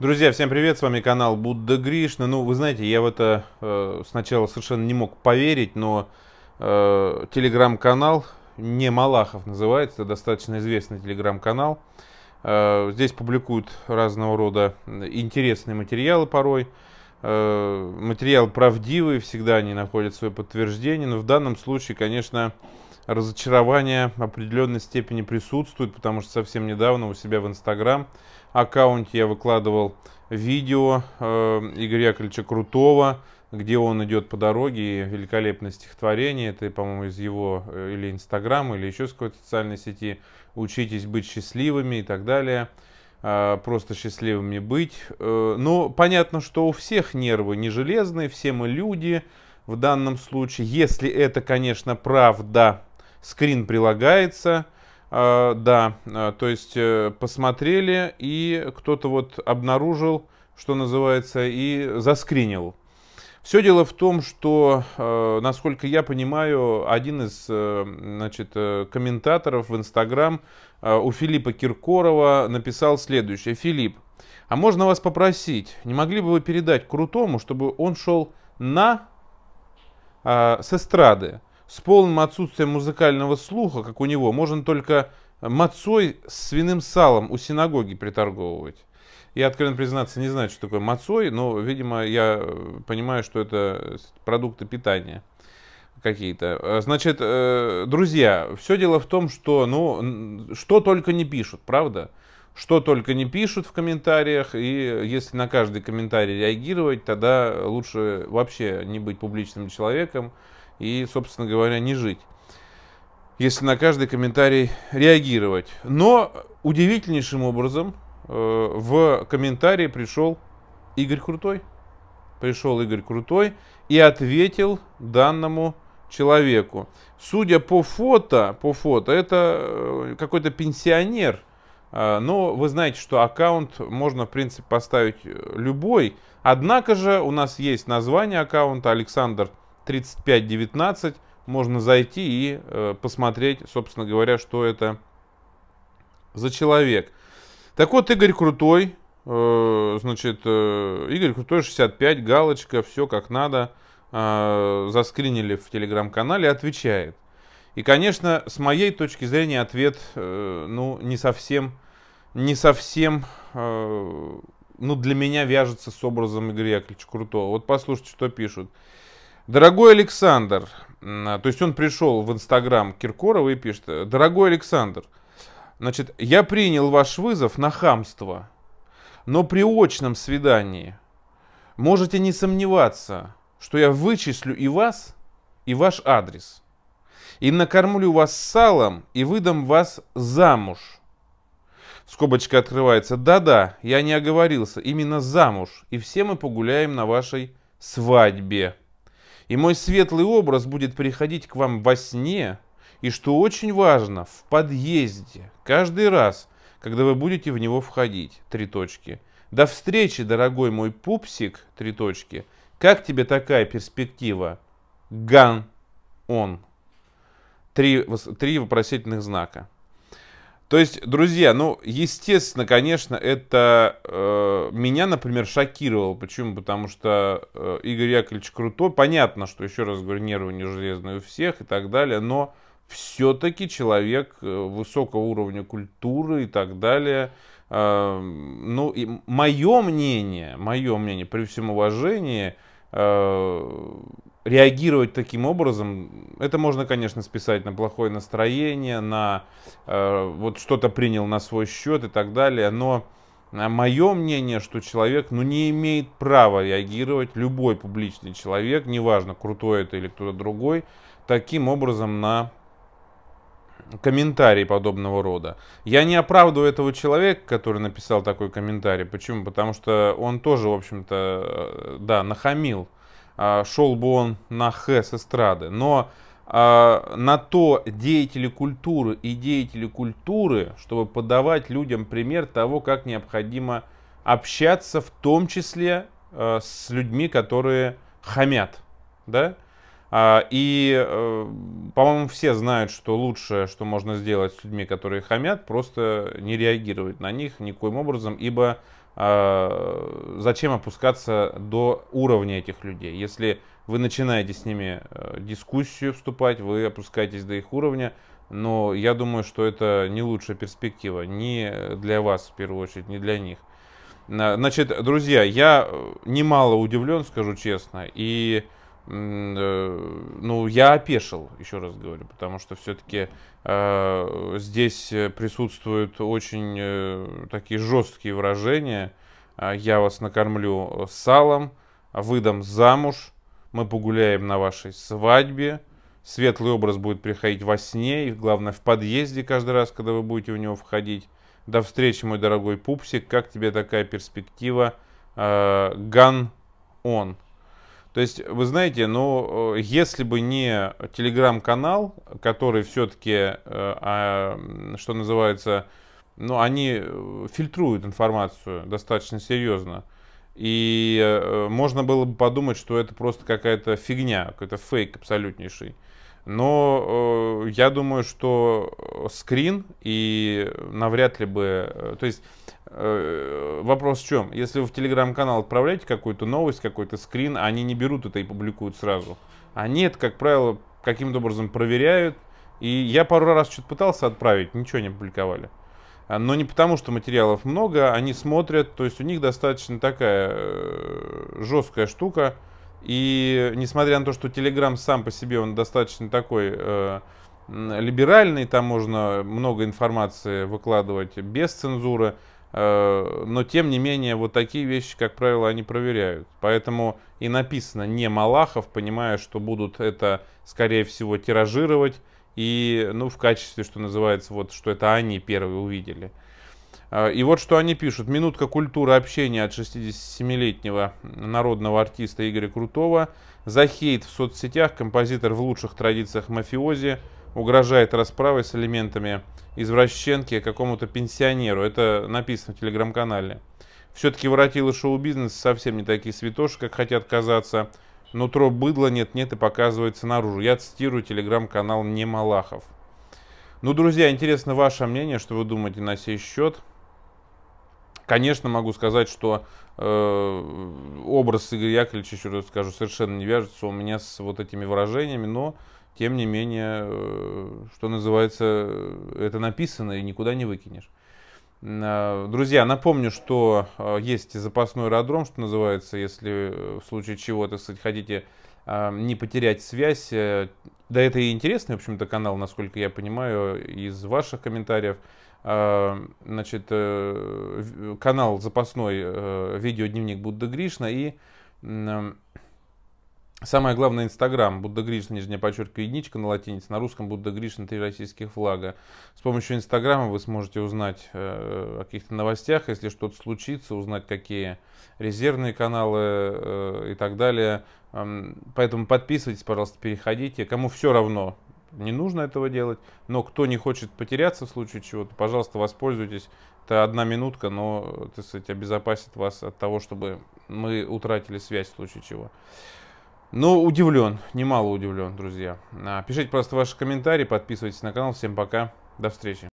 Друзья, всем привет, с вами канал Будда Гришна. Ну, вы знаете, я в это э, сначала совершенно не мог поверить, но э, телеграм-канал, не Малахов называется, достаточно известный телеграм-канал. Э, здесь публикуют разного рода интересные материалы порой. Э, материал правдивый, всегда они находят свое подтверждение, но в данном случае, конечно, разочарование определенной степени присутствует, потому что совсем недавно у себя в Инстаграм аккаунте я выкладывал видео э, Игоря Яковлевича Крутого, где он идет по дороге, и великолепное стихотворение, это, по-моему, из его э, или Инстаграма, или еще с какой-то социальной сети, «Учитесь быть счастливыми» и так далее, а, просто счастливыми быть. Э, Но ну, понятно, что у всех нервы не железные, все мы люди в данном случае, если это, конечно, правда, Скрин прилагается. Э, да, э, то есть э, посмотрели, и кто-то вот обнаружил, что называется, и заскринил. Все дело в том, что, насколько я понимаю, один из значит, комментаторов в Инстаграм у Филиппа Киркорова написал следующее. Филипп, а можно вас попросить, не могли бы вы передать Крутому, чтобы он шел на э, с эстрады? с полным отсутствием музыкального слуха, как у него, можно только мацой с свиным салом у синагоги приторговывать. Я, откровенно признаться, не знаю, что такое мацой, но, видимо, я э, понимаю, что это продукты питания какие-то. Значит, э, друзья, все дело в том, что, ну, что только не пишут, правда? Что только не пишут в комментариях, и если на каждый комментарий реагировать, тогда лучше вообще не быть публичным человеком, и, собственно говоря, не жить если на каждый комментарий реагировать. Но удивительнейшим образом э, в комментарии пришел Игорь Крутой. Пришел Игорь Крутой и ответил данному человеку. Судя по фото, по фото это э, какой-то пенсионер. А, но вы знаете, что аккаунт можно, в принципе, поставить любой. Однако же у нас есть название аккаунта Александр 3519. Можно зайти и э, посмотреть, собственно говоря, что это за человек. Так вот, Игорь Крутой, э, значит, э, Игорь Крутой 65, галочка, все как надо, э, заскринили в телеграм-канале, отвечает. И, конечно, с моей точки зрения ответ, э, ну, не совсем, не совсем, э, ну, для меня вяжется с образом Игоря Яковлевича Крутого. Вот послушайте, что пишут. Дорогой Александр, то есть он пришел в Инстаграм Киркорова и пишет, дорогой Александр, значит, я принял ваш вызов на хамство, но при очном свидании можете не сомневаться, что я вычислю и вас, и ваш адрес. И накормлю вас салом и выдам вас замуж. Скобочка открывается. Да-да, я не оговорился, именно замуж. И все мы погуляем на вашей свадьбе. И мой светлый образ будет приходить к вам во сне, и что очень важно, в подъезде, каждый раз, когда вы будете в него входить, три точки. До встречи, дорогой мой пупсик, три точки. Как тебе такая перспектива? Ган он. Три, три вопросительных знака. То есть, друзья, ну, естественно, конечно, это э, меня, например, шокировало. Почему? Потому что э, Игорь Яковлевич крутой. Понятно, что, еще раз говорю, нервы не железные у всех и так далее, но все-таки человек э, высокого уровня культуры и так далее. Э, ну, и мое мнение, мое мнение, при всем уважении, э, реагировать таким образом это можно, конечно, списать на плохое настроение, на э, вот что-то принял на свой счет и так далее, но э, мое мнение, что человек ну, не имеет права реагировать, любой публичный человек, неважно, крутой это или кто-то другой, таким образом на комментарии подобного рода. Я не оправдываю этого человека, который написал такой комментарий. Почему? Потому что он тоже, в общем-то, э, да, нахамил. А, Шел бы он на Х с эстрады. Но а, на то деятели культуры и деятели культуры, чтобы подавать людям пример того, как необходимо общаться, в том числе а, с людьми, которые хамят. Да? А, и, э, по-моему, все знают, что лучшее, что можно сделать с людьми, которые хамят, просто не реагировать на них никоим образом, ибо а, зачем опускаться до уровня этих людей? Если вы начинаете с ними э, дискуссию вступать, вы опускаетесь до их уровня, но я думаю, что это не лучшая перспектива ни для вас в первую очередь, ни для них. Значит, друзья, я э, немало удивлен, скажу честно, и Э, ну, я опешил, еще раз говорю, потому что все-таки э, здесь присутствуют очень э, такие жесткие выражения. А, я вас накормлю салом, выдам замуж, мы погуляем на вашей свадьбе, светлый образ будет приходить во сне, и главное в подъезде каждый раз, когда вы будете в него входить. До встречи, мой дорогой пупсик, как тебе такая перспектива? Э, ган э, он. То есть, вы знаете, ну, э, если бы не телеграм-канал, который все-таки, э, а, что называется, ну, они э, фильтруют информацию достаточно серьезно. И можно было бы подумать, что это просто какая-то фигня, какой-то фейк абсолютнейший. Но э, я думаю, что скрин и навряд ли бы... То есть Э, вопрос в чем? Если вы в телеграм-канал отправляете какую-то новость, какой-то скрин, а они не берут это и публикуют сразу. А нет, как правило, каким-то образом проверяют. И я пару раз что-то пытался отправить, ничего не опубликовали. А, но не потому, что материалов много, они смотрят, то есть у них достаточно такая э, жесткая штука. И несмотря на то, что Telegram сам по себе, он достаточно такой э, либеральный, там можно много информации выкладывать без цензуры, Э, но тем не менее вот такие вещи, как правило, они проверяют. Поэтому и написано не Малахов, понимая, что будут это, скорее всего, тиражировать и, ну, в качестве, что называется, вот, что это они первые увидели. А, и вот что они пишут. Минутка культуры общения от 67-летнего народного артиста Игоря Крутого. За хейт в соцсетях композитор в лучших традициях мафиози угрожает расправой с элементами извращенки какому-то пенсионеру. Это написано в телеграм-канале. Все-таки воротилы шоу-бизнес совсем не такие святоши, как хотят казаться. Нутро быдла нет-нет и показывается наружу. Я цитирую телеграм-канал «Не Малахов». Ну, друзья, интересно ваше мнение, что вы думаете на сей счет. Конечно, могу сказать, что э, образ Игоря Яковлевича, еще раз скажу, совершенно не вяжется у меня с вот этими выражениями, но тем не менее, э, что называется, это написано и никуда не выкинешь. Э, друзья, напомню, что э, есть запасной аэродром, что называется, если э, в случае чего, так сказать, хотите не потерять связь. Да это и интересный, в общем-то, канал, насколько я понимаю, из ваших комментариев. А, значит, э, канал запасной э, видеодневник Будда Гришна и э, Самое главное, Инстаграм, Будда Гришна, нижнее подчеркиваю, единичка на латинице, на русском Будда Гришна, три российских флага. С помощью Инстаграма вы сможете узнать о каких-то новостях, если что-то случится, узнать, какие резервные каналы и так далее. поэтому подписывайтесь, пожалуйста, переходите. Кому все равно, не нужно этого делать. Но кто не хочет потеряться в случае чего-то, пожалуйста, воспользуйтесь. Это одна минутка, но, это, кстати, обезопасит вас от того, чтобы мы утратили связь в случае чего. Ну, удивлен, немало удивлен, друзья. Пишите просто ваши комментарии, подписывайтесь на канал. Всем пока, до встречи.